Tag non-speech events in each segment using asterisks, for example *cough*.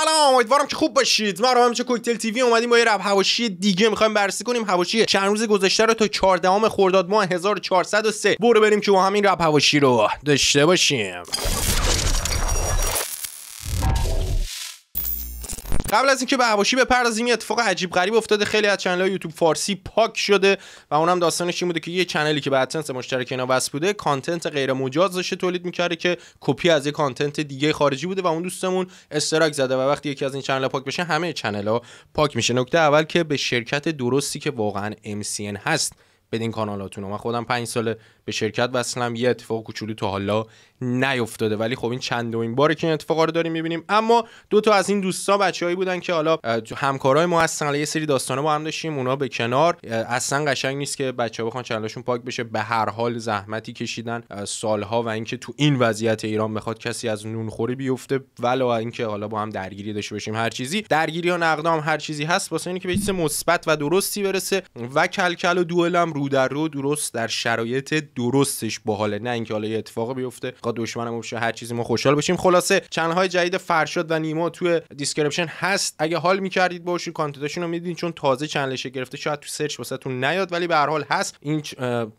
سلام امیدوارم که خوب باشید ما رو چه کوکتل تیوی اومدیم با یه رب حواشی دیگه میخوایم بررسی کنیم هواشی چند روز گذشته رو تا 14 خرداد ماه 1403 برو بریم که با همین رب حواشی رو داشته باشیم قبل از اینکه به هواشی بپردازیم یه اتفاق عجیب غریب افتاده خیلی از کانال‌های یوتیوب فارسی پاک شده و اونم داستانش این بوده که یه چنلی که به اتنس مشترک اینا بس بوده کانتنت غیر مجاز داشته تولید میکرده که کپی از یه کانتنت دیگه خارجی بوده و اون دوستمون استراک زده و وقتی یکی از این کانال‌ها پاک بشه همه چنل‌ها پاک میشه نکته اول که به شرکت درستی که واقعا MCN هست بدین کانالاتون من خودم 5 سال به شرکت وصلم یه اتفاق کوچولی تا حالا نیفتاده ولی خب این چند و این باره که این اتفاقا رو داریم میبینیم اما دو تا از این دوستا بچههایی بودن که حالا همکارای ما هستن یه سری داستانا با هم داشتیم اونا به کنار اصلا قشنگ نیست که بچه‌ها بخوان چندشون پاک بشه به هر حال زحمتی کشیدن سالها و اینکه تو این وضعیت ایران بخواد کسی از نونخوری بیفته ولا اینکه حالا با هم درگیری داشته باشیم هر چیزی درگیری و نقدام هر چیزی هست واسه اینکه به چیز مثبت و درستی برسه و کلکل و دوئلم رو در رو درست در شرایط درستش باحاله نه اینکه حالا یه اتفاق بیفته قا دشمنم بشه هر چیزی ما خوشحال بشیم خلاصه چنل های جدید فرشاد و نیما توی دیسکریپشن هست اگه حال میکردید باشی کانتنتشون رو میدیدین چون تازه چنلش گرفته شاید تو سرچ واسهتون نیاد ولی به هر حال هست این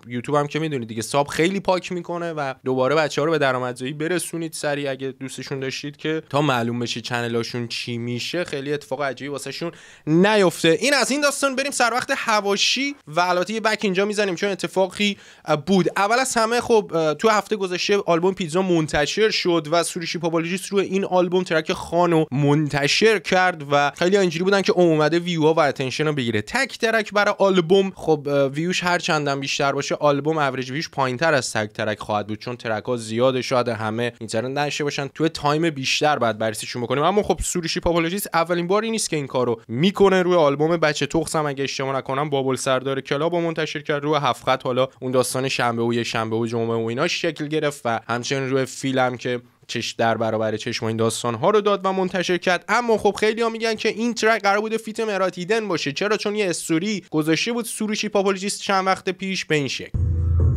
یوتیوب هم که میدونید دیگه ساب خیلی پاک میکنه و دوباره بچه ها رو به درآمدزایی برسونید سری اگه دوستشون داشتید که تا معلوم بشه چنلاشون چی میشه خیلی اتفاق عجیبی واسهشون نیفته این از این داستان بریم سر وقت حواشی و البته یه بک اینجا میزنیم چون اتفاقی بود اول از همه خب تو هفته گذشته آلبوم پیتزا منتشر شد و سوریشی پاپالوجیست روی این آلبوم ترک خانو منتشر کرد و خیلی اینجوری بودن که اومده ها و اتنشن بگیره تک ترک برای آلبوم خب ویوش هر چندم بیشتر باشه آلبوم اوریج ویوش پایینتر از تک ترک خواهد بود چون ترک ها زیاده شاید همه اینترنت نشه باشن تو تایم بیشتر بعد بررسیشون بکنیم اما خب سوریشی پاپالوجیست اولین باری نیست که این کارو میکنه روی آلبوم بچه تخسم اگه اشتباه نکنم بابل سردار کلاب منتشر کرد روی هفت حالا اون داستان شنبه و یه شنبه و جمعه و اینا شکل گرفت و همچنین روی فیلم که چش در برابر چشم این داستان ها رو داد و منتشر کرد اما خب خیلی ها میگن که این ترک قرار بود فیت مراتیدن باشه چرا چون یه استوری گذاشته بود سروشی پاپولوژیست چند وقت پیش به این شکل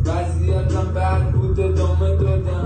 وضعیتم بد دادم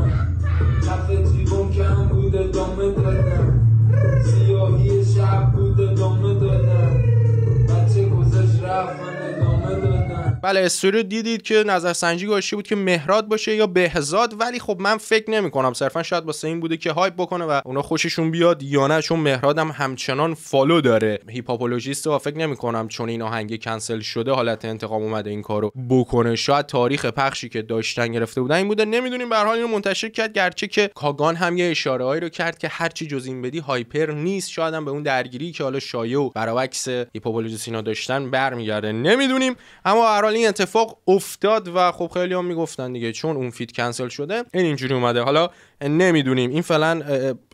بله استوری رو دیدید که نظر نظرسنجی گذاشته بود که مهراد باشه یا بهزاد ولی خب من فکر نمی کنم صرفا شاید واسه این بوده که هایپ بکنه و اونا خوششون بیاد یا نه چون مهراد هم همچنان فالو داره هیپاپولوژیست و فکر نمی چون این آهنگ کنسل شده حالت انتقام اومده این کارو بکنه شاید تاریخ پخشی که داشتن گرفته بودن این بوده نمیدونیم به حال اینو منتشر کرد گرچه که کاگان هم یه اشاره رو کرد که هر چی جز این بدی هایپر نیست شاید هم به اون درگیری که حالا شایو و برعکس هیپاپولوژیست اینا داشتن برمیگرده نمیدونیم اما این اتفاق افتاد و خب خیلی هم میگفتن دیگه چون اون فیت کنسل شده این اینجوری اومده حالا نمیدونیم این فعلا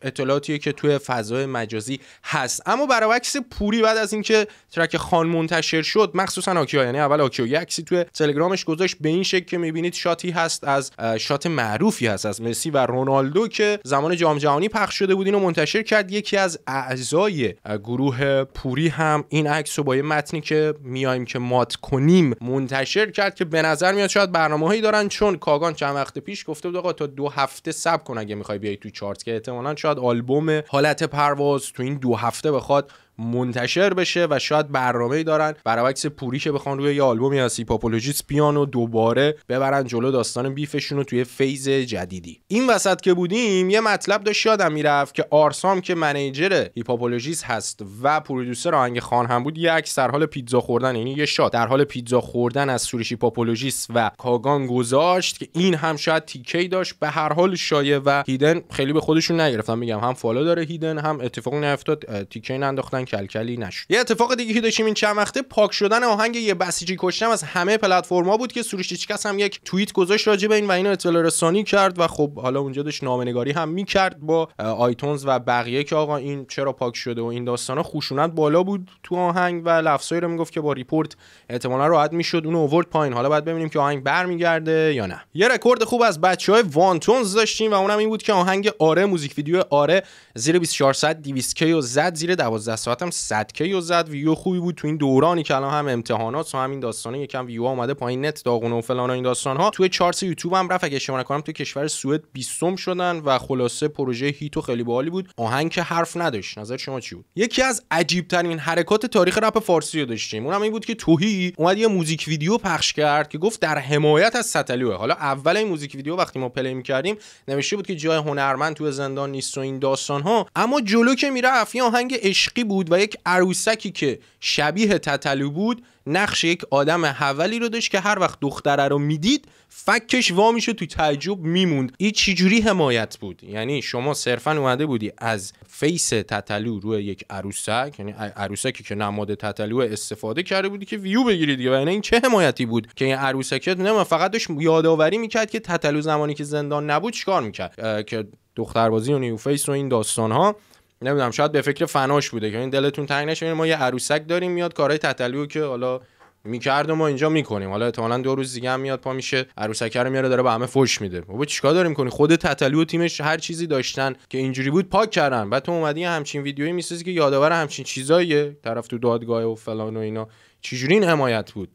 اطلاعاتیه که توی فضای مجازی هست اما برعکس پوری بعد از اینکه ترک خان منتشر شد مخصوصا آکیا یعنی اول آکیا یه توی تلگرامش گذاشت به این شکل که میبینید شاتی هست از شات معروفی هست از مسی و رونالدو که زمان جام جهانی پخش شده بود اینو منتشر کرد یکی از اعضای گروه پوری هم این عکس رو با یه متنی که میایم که مات کنیم منتشر کرد که به نظر میاد شاید برنامه‌ای دارن چون کاگان چند وقت پیش گفته بود تا دو هفته صبر اگه میخوای بیای تو چارت که احتمالا شاید آلبوم حالت پرواز تو این دو هفته بخواد منتشر بشه و شاید برنامه‌ای دارن برعکس پوری که بخوان روی یه آلبومی از هیپاپولوژیست بیان و دوباره ببرن جلو داستان بیفشون رو توی فیز جدیدی این وسط که بودیم یه مطلب داشت یادم میرفت که آرسام که منیجر هیپاپولوژیست هست و پرودوسر آهنگ خان هم بود یک سر حال پیتزا خوردن یعنی یه شات در حال پیتزا خوردن از سورش هیپاپولوژیست و کاگان گذاشت که این هم شاید تیکی داشت به هر حال شایه و هیدن خیلی به خودشون نگرفتن میگم هم فالو داره هیدن هم اتفاقی نیفتاد تیکی ننداختن کلکلی نشد یه اتفاق دیگه که داشتیم این چند وقته پاک شدن آهنگ یه بسیجی کشتم از همه پلتفرما بود که سروش هم یک توییت گذاشت راجع به این و اینو اطلاع رسانی کرد و خب حالا اونجا داشت نامنگاری هم میکرد با آیتونز و بقیه که آقا این چرا پاک شده و این داستانا خشونت بالا بود تو آهنگ و لفظایی رو میگفت که با ریپورت احتمالا راحت میشد اون اوورد پایین حالا باید ببینیم که آهنگ برمیگرده یا نه یه رکورد خوب از بچه های وانتونز داشتیم و اونم این بود که آهنگ آره موزیک ویدیو آره زیر 24 ساعت 200 کی و زد زیر 12 ساعت هم 100 زد ویو خوبی بود تو این دورانی که الان هم امتحانات و همین داستانه یکم ویو اومده پایین نت داغونه و فلان و این داستان ها توی چارت یوتیوب هم رفت اگه شما نکنم تو کشور سوئد 20 شدن و خلاصه پروژه هیتو خیلی باحالی بود آهنگ که حرف نداشت نظر شما چی بود یکی از عجیب ترین حرکات تاریخ رپ فارسی رو داشتیم اونم این بود که توهی اومد یه موزیک ویدیو پخش کرد که گفت در حمایت از ستلوه حالا اول این موزیک ویدیو وقتی ما پلی میکردیم نوشته بود که جای هنرمند تو زندان نیست و این داستان ها اما جلو که میره افی آهنگ عشقی بود بود و یک عروسکی که شبیه تتلو بود نقش یک آدم حولی رو داشت که هر وقت دختره رو میدید فکش وا میشه تو تعجب میموند این چجوری حمایت بود یعنی شما صرفا اومده بودی از فیس تتلو روی یک عروسک یعنی عروسکی که نماد تتلو استفاده کرده بودی که ویو بگیری دیگه و یعنی این چه حمایتی بود که این عروسک نه فقط داشت یادآوری میکرد که تتلو زمانی که زندان نبود چیکار میکرد که دختربازی و فیس و این داستان ها نمیدونم شاید به فکر فناش بوده که این دلتون تنگ نشه یعنی ما یه عروسک داریم میاد کارهای تتلیو که حالا میکرد و ما اینجا میکنیم حالا احتمالا دو روز دیگه هم میاد پا میشه عروسکه رو میاره داره به همه فوش میده بابا چیکار داریم کنی خود تتلو و تیمش هر چیزی داشتن که اینجوری بود پاک کردن بعد تو اومدی همچین ویدیویی میسازی که یادآور همچین چیزاییه طرف تو دادگاه و فلان و اینا چجوری این حمایت بود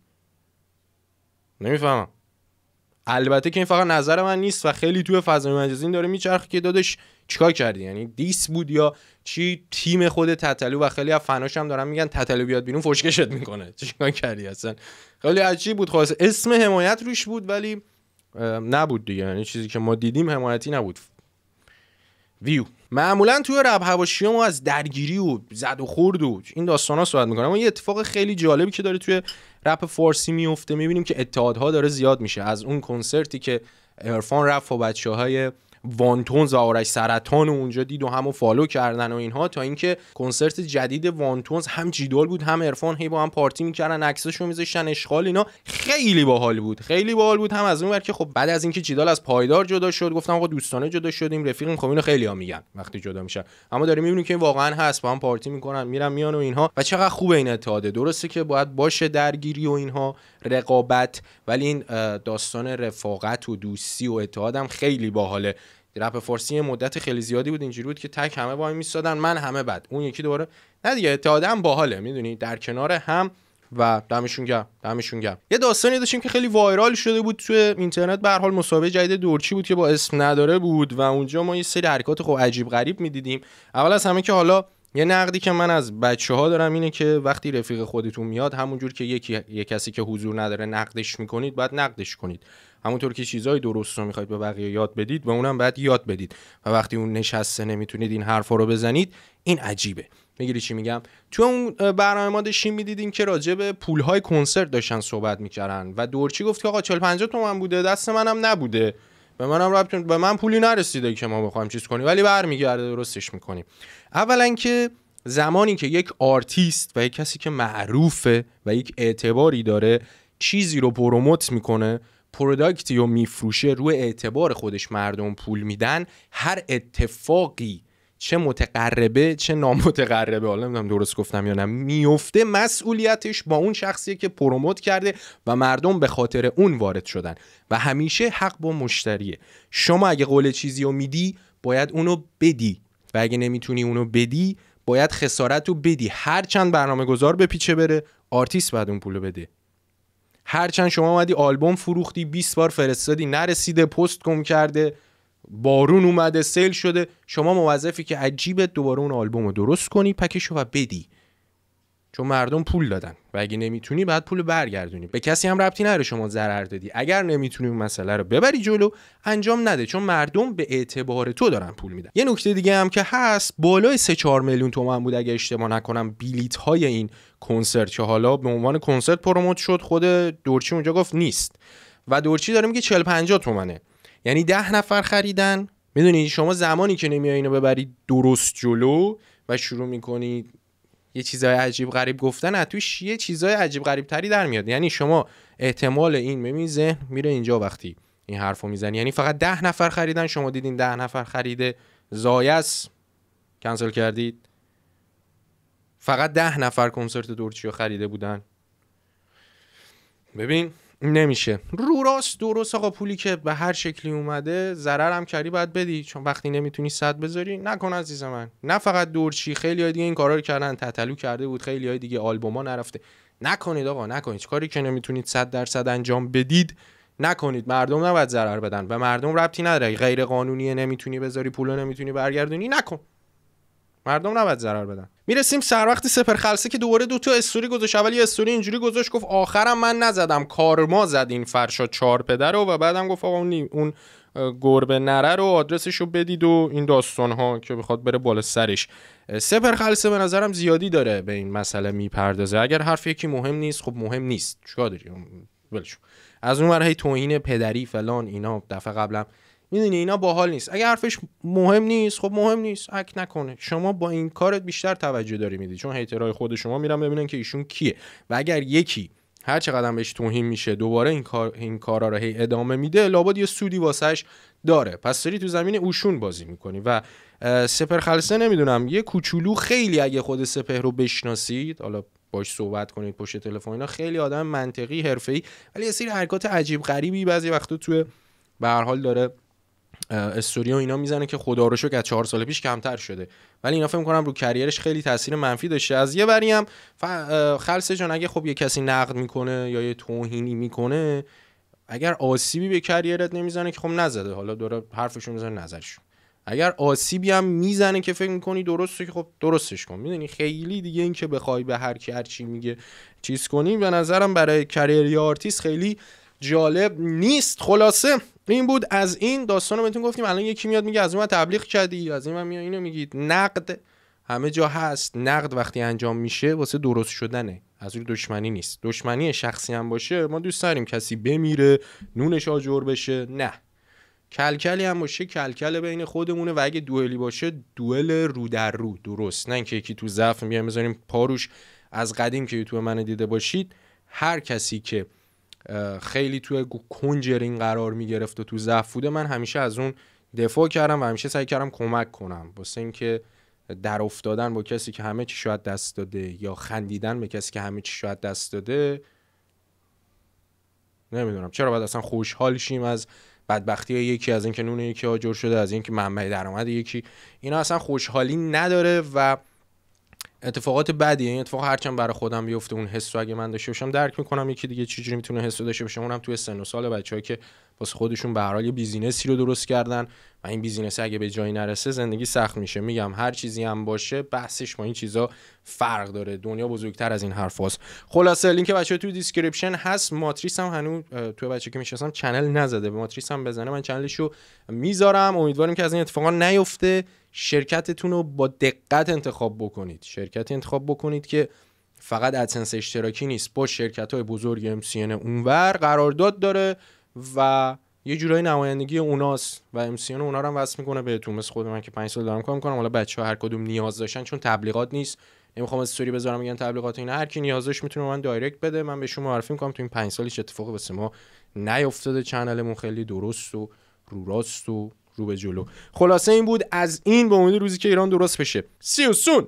نمیفهمم البته که این فقط نظر من نیست و خیلی توی فضای مجازی داره میچرخه که دادش چیکار کردی یعنی دیس بود یا چی تیم خود تتلو و خیلی از فناش هم دارن میگن تتلو بیاد بیرون فشکشت میکنه *laughs* چیکار کردی اصلا خیلی عجیب بود خلاص اسم حمایت روش بود ولی نبود دیگه یعنی چیزی که ما دیدیم حمایتی نبود ویو معمولا توی رب حواشی ما از درگیری و زد و خورد و این داستان ها صحبت میکنم اما یه اتفاق خیلی جالبی که داره توی رپ فارسی میفته میبینیم که اتحادها داره زیاد میشه از اون کنسرتی که ارفان رفت و بچه های وانتونز و آرش سرطان و اونجا دید و همو فالو کردن و اینها تا اینکه کنسرت جدید وانتونز هم جیدال بود هم عرفان هی با هم پارتی میکردن عکسشو میذاشتن اشغال اینا خیلی باحال بود خیلی باحال بود هم از اون ور که خب بعد از اینکه جیدال از پایدار جدا شد گفتم آقا دوستانه جدا شدیم رفیقیم خب اینو خیلی ها میگن وقتی جدا میشن اما داریم میبینیم که واقعا هست با هم پارتی میکنن میرن میان و اینها و چقدر خوب این اتحاده درسته که باید باشه درگیری و اینها رقابت ولی این داستان رفاقت و دوستی و اتحادم خیلی باحاله رپ فارسی مدت خیلی زیادی بود اینجوری بود که تک همه وای میستادن من همه بد اون یکی دوباره نه دیگه اتحاد هم باحاله میدونی در کنار هم و دمشون گم دمشون گم یه داستانی داشتیم که خیلی وایرال شده بود توی اینترنت به هر حال مسابقه جدید دورچی بود که با اسم نداره بود و اونجا ما یه سری حرکات خب عجیب غریب میدیدیم اول از همه که حالا یه نقدی که من از بچه ها دارم اینه که وقتی رفیق خودتون میاد همونجور که یکی یه کسی که حضور نداره نقدش میکنید باید نقدش کنید همونطور که چیزای درست رو میخواید به بقیه یاد بدید و اونم بعد یاد بدید و وقتی اون نشسته نمیتونید این حرفا رو بزنید این عجیبه میگیری چی میگم تو اون برنامه ما داشتیم میدیدیم که راجع به پولهای کنسرت داشتن صحبت میکردن و دورچی گفت که آقا 40 50 تومن بوده دست منم نبوده به منم به من پولی نرسیده که ما بخوایم چیز کنیم ولی برمیگرده درستش میکنیم اولا که زمانی که یک آرتیست و یک کسی که معروفه و یک اعتباری داره چیزی رو پروموت میکنه پروداکتی رو میفروشه روی اعتبار خودش مردم پول میدن هر اتفاقی چه متقربه چه نامتقربه حالا نمیدونم درست گفتم یا نه میفته مسئولیتش با اون شخصیه که پروموت کرده و مردم به خاطر اون وارد شدن و همیشه حق با مشتریه شما اگه قول چیزی رو میدی باید اونو بدی و اگه نمیتونی اونو بدی باید خسارت رو بدی هر چند برنامه گذار به پیچه بره آرتیست باید اون پولو بده هرچند شما اومدی آلبوم فروختی 20 بار فرستادی نرسیده پست گم کرده بارون اومده سیل شده شما موظفی که عجیبه دوباره اون آلبوم رو درست کنی پکشو و بدی چون مردم پول دادن و اگه نمیتونی بعد پول برگردونی به کسی هم ربطی نره شما ضرر دادی اگر نمیتونی اون مسئله رو ببری جلو انجام نده چون مردم به اعتبار تو دارن پول میدن یه نکته دیگه هم که هست بالای 3 4 میلیون تومان بود اگه اشتباه نکنم بلیت های این کنسرت چه حالا به عنوان کنسرت پروموت شد خود دورچی اونجا گفت نیست و دورچی داره میگه 40 50 تومنه یعنی 10 نفر خریدن میدونی شما زمانی که نمیای اینو ببری درست جلو و شروع میکنی یه چیزای عجیب غریب گفتن از توش یه چیزای عجیب غریب تری در میاد یعنی شما احتمال این ببین ذهن میره اینجا وقتی این حرفو میزنی یعنی فقط ده نفر خریدن شما دیدین ده نفر خریده زایس کنسل کردید فقط ده نفر کنسرت دورچیو خریده بودن ببین نمیشه رو راست درست آقا پولی که به هر شکلی اومده ضرر هم کردی باید بدی چون وقتی نمیتونی صد بذاری نکن عزیز من نه فقط دورچی خیلی های دیگه این کارا رو کردن تتلو کرده بود خیلی های دیگه آلبوما نرفته نکنید آقا نکنید کاری که نمیتونید صد درصد انجام بدید نکنید مردم نباید ضرر بدن به مردم ربطی نداره غیر قانونیه نمیتونی بذاری پولو نمیتونی برگردونی نکن مردم نباید ضرر بدن میرسیم سر وقت سپر که دوباره دو تا استوری گذاشت اول یه استوری اینجوری گذاشت گفت آخرم من نزدم کارما زد این فرشا چهار پدر رو و بعدم گفت آقا اون اون گربه نره رو آدرسش رو بدید و این داستان ها که بخواد بره بالا سرش سپر خلصه به نظرم زیادی داره به این مسئله میپردازه اگر حرف یکی مهم نیست خب مهم نیست چیکار داری از اون هی توهین پدری فلان اینا دفعه قبلم میدونی اینا باحال نیست اگه حرفش مهم نیست خب مهم نیست اک نکنه شما با این کارت بیشتر توجه داری میدی چون هیترهای خود شما میرن ببینن که ایشون کیه و اگر یکی هر چقدر بهش توهین میشه دوباره این کار این کارا رو ادامه میده لابد یه سودی واسش داره پس سری تو زمین اوشون بازی میکنی و سپر خلسه نمیدونم یه کوچولو خیلی اگه خود سپه رو بشناسید حالا باش صحبت کنید پشت تلفن اینا خیلی آدم منطقی حرفه‌ای ولی یه سری حرکات عجیب غریبی بعضی وقتا تو به هر حال داره استوری اینا میزنه که خدا رو شکر از چهار سال پیش کمتر شده ولی اینا فکر میکنم رو کریرش خیلی تاثیر منفی داشته از یه وری هم خلصه جان اگه خب یه کسی نقد میکنه یا یه توهینی میکنه اگر آسیبی به کریرت نمیزنه که خب نزده حالا داره حرفشو میزنه نظرشون. اگر آسیبی هم میزنه که فکر میکنی درسته که خب درستش کن میدونی خیلی دیگه اینکه که بخوای به هر کی هر چی میگه چیز کنی به نظرم برای کریر آرتیست خیلی جالب نیست خلاصه این بود از این داستان رو بهتون گفتیم الان یکی میاد میگه از اون تبلیغ کردی از این من اینو میگید نقد همه جا هست نقد وقتی انجام میشه واسه درست شدنه از روی دشمنی نیست دشمنی شخصی هم باشه ما دوست داریم کسی بمیره نونش آجر بشه نه کلکلی هم باشه کلکل بین خودمونه و اگه دوئلی باشه دوئل رو در رو درست نه اینکه یکی تو ضعف میایم بذاریم پاروش از قدیم که یوتیوب من دیده باشید هر کسی که خیلی توی کنجرین قرار میگرفت و تو ضعف من همیشه از اون دفاع کردم و همیشه سعی کردم کمک کنم واسه اینکه در افتادن با کسی که همه چی شاید دست داده یا خندیدن به کسی که همه چی شاید دست داده نمیدونم چرا باید اصلا خوشحال شیم از بدبختی یکی از اینکه نون یکی آجر شده از اینکه منبع درآمد یکی اینا اصلا خوشحالی نداره و اتفاقات بدی این اتفاق هرچند برای خودم بیفته اون حسو اگه من داشته باشم درک میکنم یکی دیگه چجوری میتونه حسو داشته باشه اونم توی سن و سال بچه‌ای که واسه خودشون به یه بیزینسی رو درست کردن و این بیزینس اگه به جایی نرسه زندگی سخت میشه میگم هر چیزی هم باشه بحثش با این چیزا فرق داره دنیا بزرگتر از این حرفاست خلاصه لینک بچه توی دیسکریپشن هست ماتریس هم هنوز توی بچه که میشناسم چنل نزده به ماتریس هم بزنه من رو میذارم امیدواریم که از این اتفاقا نیفته شرکتتون رو با دقت انتخاب بکنید شرکتی انتخاب بکنید که فقط ادسنس اشتراکی نیست با شرکت های بزرگ MCN اونور قرارداد داره و یه جورایی نمایندگی اوناست و MCN اونا رو هم وصل میکنه بهتون مثل خود من که پنج سال دارم کار میکنم حالا بچه ها هر کدوم نیاز داشتن چون تبلیغات نیست نمیخوام استوری بذارم میگن تبلیغات اینا هر کی نیازش میتونه من دایرکت بده من به شما معرفی میکنم تو این 5 سال هیچ اتفاقی واسه ما نیافتاده چنلمون خیلی درست و رو راست و رو به جلو خلاصه این بود از این به امید روزی که ایران درست بشه سی و سون